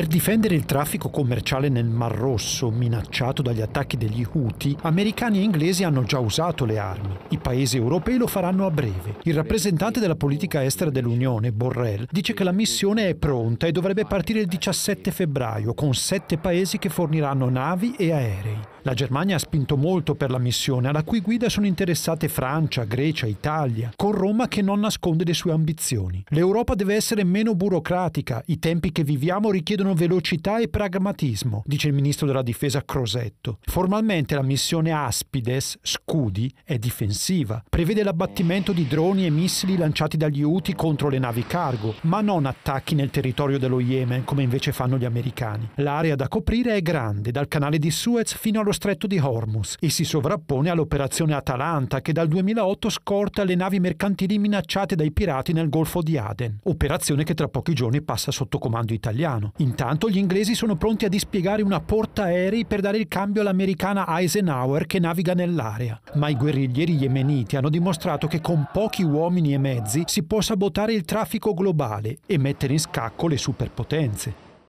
Per difendere il traffico commerciale nel Mar Rosso, minacciato dagli attacchi degli Houthi, americani e inglesi hanno già usato le armi. I paesi europei lo faranno a breve. Il rappresentante della politica estera dell'Unione, Borrell, dice che la missione è pronta e dovrebbe partire il 17 febbraio, con sette paesi che forniranno navi e aerei. La Germania ha spinto molto per la missione, alla cui guida sono interessate Francia, Grecia, Italia, con Roma che non nasconde le sue ambizioni. L'Europa deve essere meno burocratica, i tempi che viviamo richiedono velocità e pragmatismo, dice il ministro della difesa Crosetto. Formalmente la missione Aspides, Scudi, è difensiva, prevede l'abbattimento di droni e missili lanciati dagli UTI contro le navi cargo, ma non attacchi nel territorio dello Yemen come invece fanno gli americani. L'area da coprire è grande, dal canale di Suez fino allo lo stretto di Hormuz e si sovrappone all'operazione Atalanta che dal 2008 scorta le navi mercantili minacciate dai pirati nel Golfo di Aden, operazione che tra pochi giorni passa sotto comando italiano. Intanto gli inglesi sono pronti a dispiegare una portaerei per dare il cambio all'americana Eisenhower che naviga nell'area, ma i guerriglieri yemeniti hanno dimostrato che con pochi uomini e mezzi si può sabotare il traffico globale e mettere in scacco le superpotenze.